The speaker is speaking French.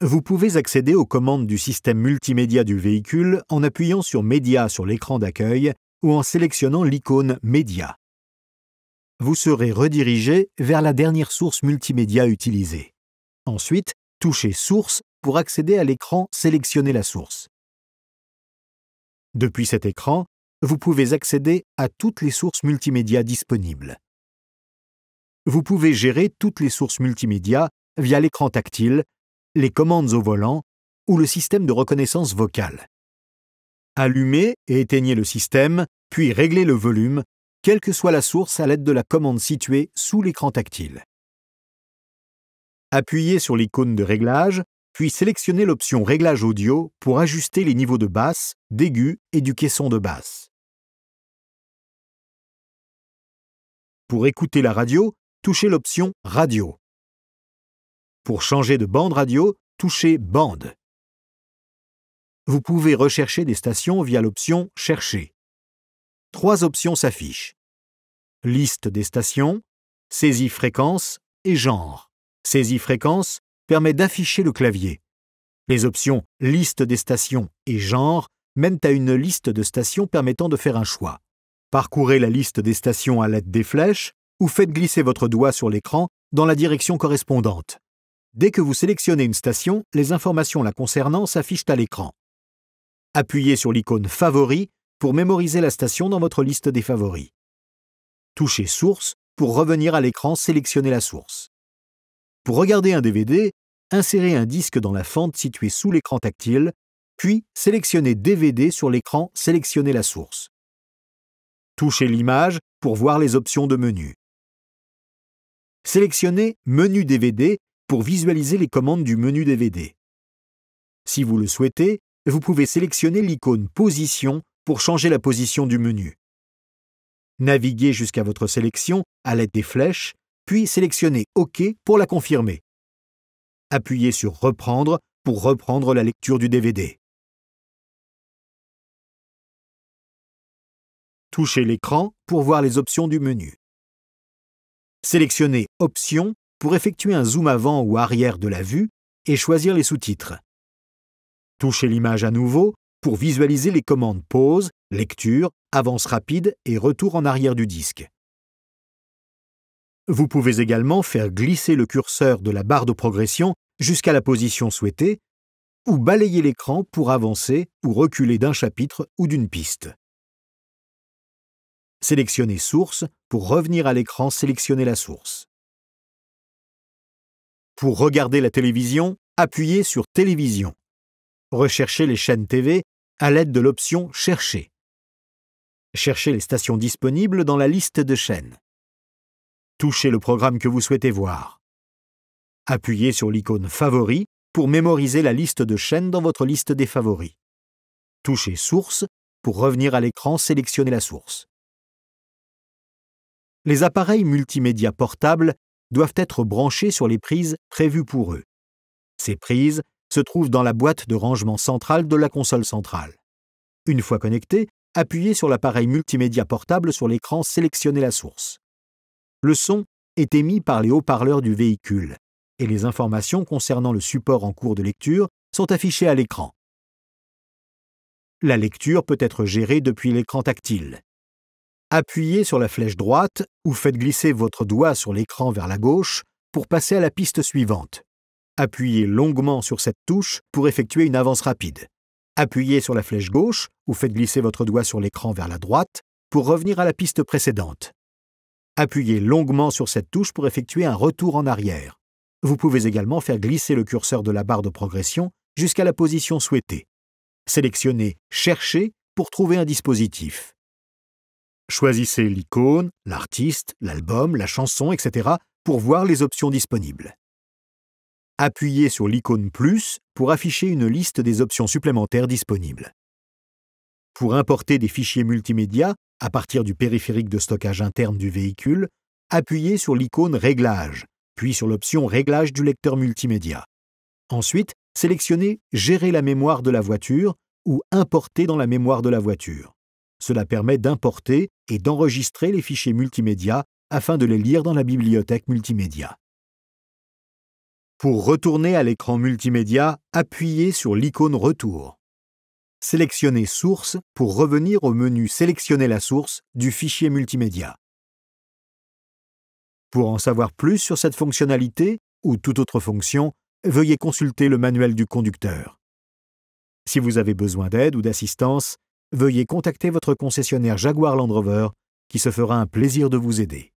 Vous pouvez accéder aux commandes du système multimédia du véhicule en appuyant sur Média sur l'écran d'accueil ou en sélectionnant l'icône Média. Vous serez redirigé vers la dernière source multimédia utilisée. Ensuite, touchez Source pour accéder à l'écran Sélectionner la source. Depuis cet écran, vous pouvez accéder à toutes les sources multimédia disponibles. Vous pouvez gérer toutes les sources multimédia via l'écran tactile les commandes au volant ou le système de reconnaissance vocale. Allumez et éteignez le système, puis réglez le volume, quelle que soit la source à l'aide de la commande située sous l'écran tactile. Appuyez sur l'icône de réglage, puis sélectionnez l'option Réglage audio pour ajuster les niveaux de basse, d'aigu et du caisson de basse. Pour écouter la radio, touchez l'option Radio. Pour changer de bande radio, touchez Bande. Vous pouvez rechercher des stations via l'option Chercher. Trois options s'affichent. Liste des stations, saisie fréquence et genre. Saisie fréquence permet d'afficher le clavier. Les options Liste des stations et genre mènent à une liste de stations permettant de faire un choix. Parcourez la liste des stations à l'aide des flèches ou faites glisser votre doigt sur l'écran dans la direction correspondante. Dès que vous sélectionnez une station, les informations la concernant s'affichent à l'écran. Appuyez sur l'icône Favoris pour mémoriser la station dans votre liste des favoris. Touchez Source pour revenir à l'écran Sélectionner la source. Pour regarder un DVD, insérez un disque dans la fente située sous l'écran tactile, puis sélectionnez DVD sur l'écran Sélectionner la source. Touchez l'image pour voir les options de menu. Sélectionnez Menu DVD pour visualiser les commandes du menu DVD. Si vous le souhaitez, vous pouvez sélectionner l'icône Position pour changer la position du menu. Naviguez jusqu'à votre sélection à l'aide des flèches, puis sélectionnez OK pour la confirmer. Appuyez sur Reprendre pour reprendre la lecture du DVD. Touchez l'écran pour voir les options du menu. Sélectionnez Options pour effectuer un zoom avant ou arrière de la vue et choisir les sous-titres. Touchez l'image à nouveau pour visualiser les commandes pause, lecture, avance rapide et retour en arrière du disque. Vous pouvez également faire glisser le curseur de la barre de progression jusqu'à la position souhaitée ou balayer l'écran pour avancer ou reculer d'un chapitre ou d'une piste. Sélectionnez Source pour revenir à l'écran Sélectionnez la source. Pour regarder la télévision, appuyez sur Télévision. Recherchez les chaînes TV à l'aide de l'option Chercher. Cherchez les stations disponibles dans la liste de chaînes. Touchez le programme que vous souhaitez voir. Appuyez sur l'icône Favoris pour mémoriser la liste de chaînes dans votre liste des favoris. Touchez Source pour revenir à l'écran Sélectionner la source. Les appareils multimédia portables doivent être branchés sur les prises prévues pour eux. Ces prises se trouvent dans la boîte de rangement centrale de la console centrale. Une fois connecté, appuyez sur l'appareil multimédia portable sur l'écran Sélectionnez la source. Le son est émis par les haut-parleurs du véhicule et les informations concernant le support en cours de lecture sont affichées à l'écran. La lecture peut être gérée depuis l'écran tactile. Appuyez sur la flèche droite ou faites glisser votre doigt sur l'écran vers la gauche pour passer à la piste suivante. Appuyez longuement sur cette touche pour effectuer une avance rapide. Appuyez sur la flèche gauche ou faites glisser votre doigt sur l'écran vers la droite pour revenir à la piste précédente. Appuyez longuement sur cette touche pour effectuer un retour en arrière. Vous pouvez également faire glisser le curseur de la barre de progression jusqu'à la position souhaitée. Sélectionnez Chercher pour trouver un dispositif. Choisissez l'icône, l'artiste, l'album, la chanson, etc. pour voir les options disponibles. Appuyez sur l'icône Plus pour afficher une liste des options supplémentaires disponibles. Pour importer des fichiers multimédia à partir du périphérique de stockage interne du véhicule, appuyez sur l'icône Réglages, puis sur l'option Réglage du lecteur multimédia. Ensuite, sélectionnez Gérer la mémoire de la voiture ou Importer dans la mémoire de la voiture. Cela permet d'importer et d'enregistrer les fichiers multimédia afin de les lire dans la bibliothèque multimédia. Pour retourner à l'écran multimédia, appuyez sur l'icône Retour. Sélectionnez Source pour revenir au menu Sélectionner la source du fichier multimédia. Pour en savoir plus sur cette fonctionnalité ou toute autre fonction, veuillez consulter le manuel du conducteur. Si vous avez besoin d'aide ou d'assistance, veuillez contacter votre concessionnaire Jaguar Land Rover qui se fera un plaisir de vous aider.